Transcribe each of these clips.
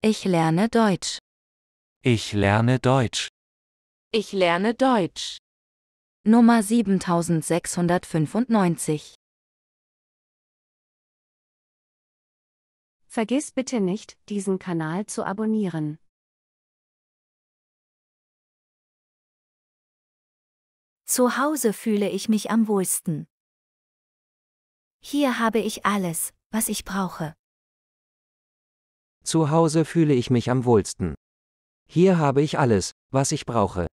Ich lerne Deutsch. Ich lerne Deutsch. Ich lerne Deutsch. Nummer 7695. Vergiss bitte nicht, diesen Kanal zu abonnieren. Zu Hause fühle ich mich am wohlsten. Hier habe ich alles, was ich brauche. Zu Hause fühle ich mich am wohlsten. Hier habe ich alles, was ich brauche.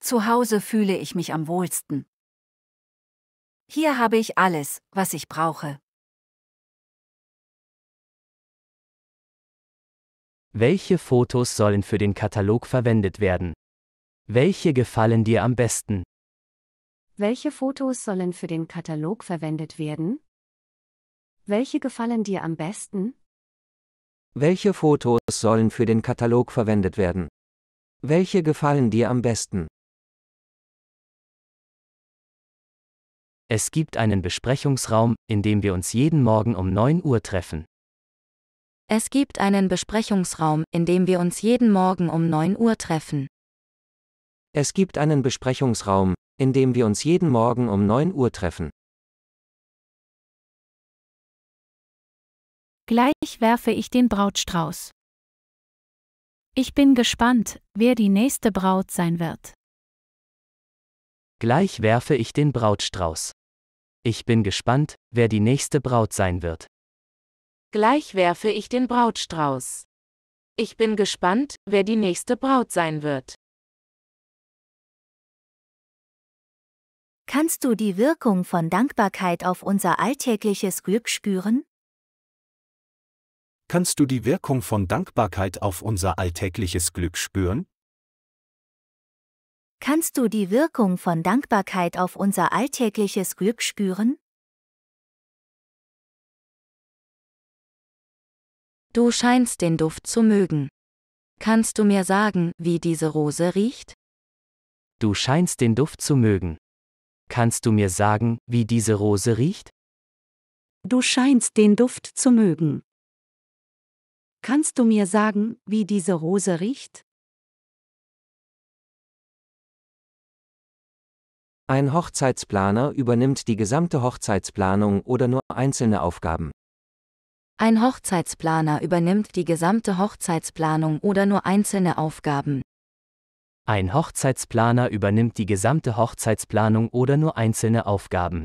Zu Hause fühle ich mich am wohlsten. Hier habe ich alles, was ich brauche. Welche Fotos sollen für den Katalog verwendet werden? Welche gefallen dir am besten? Welche Fotos sollen für den Katalog verwendet werden? Welche gefallen dir am besten? Welche Fotos sollen für den Katalog verwendet werden? Welche gefallen dir am besten? Es gibt einen Besprechungsraum, in dem wir uns jeden Morgen um 9 Uhr treffen. Es gibt einen Besprechungsraum, in dem wir uns jeden Morgen um 9 Uhr treffen. Es gibt einen Besprechungsraum, in dem wir uns jeden Morgen um 9 Uhr treffen. Gleich werfe ich den Brautstrauß. Ich bin gespannt, wer die nächste Braut sein wird. Gleich werfe ich den Brautstrauß. Ich bin gespannt, wer die nächste Braut sein wird. Gleich werfe ich den Brautstrauß. Ich bin gespannt, wer die nächste Braut sein wird. Kannst du die Wirkung von Dankbarkeit auf unser alltägliches Glück spüren? kannst du die Wirkung von Dankbarkeit auf unser alltägliches Glück spüren? Kannst du die Wirkung von Dankbarkeit auf unser alltägliches Glück spüren? Du scheinst den Duft zu mögen. Kannst du mir sagen, wie diese Rose riecht? Du scheinst den Duft zu mögen. Kannst du mir sagen, wie diese Rose riecht? Du scheinst den Duft zu mögen. Kannst du mir sagen, wie diese Rose riecht? Ein Hochzeitsplaner übernimmt die gesamte Hochzeitsplanung oder nur einzelne Aufgaben. Ein Hochzeitsplaner übernimmt die gesamte Hochzeitsplanung oder nur einzelne Aufgaben. Ein Hochzeitsplaner übernimmt die gesamte Hochzeitsplanung oder nur einzelne Aufgaben.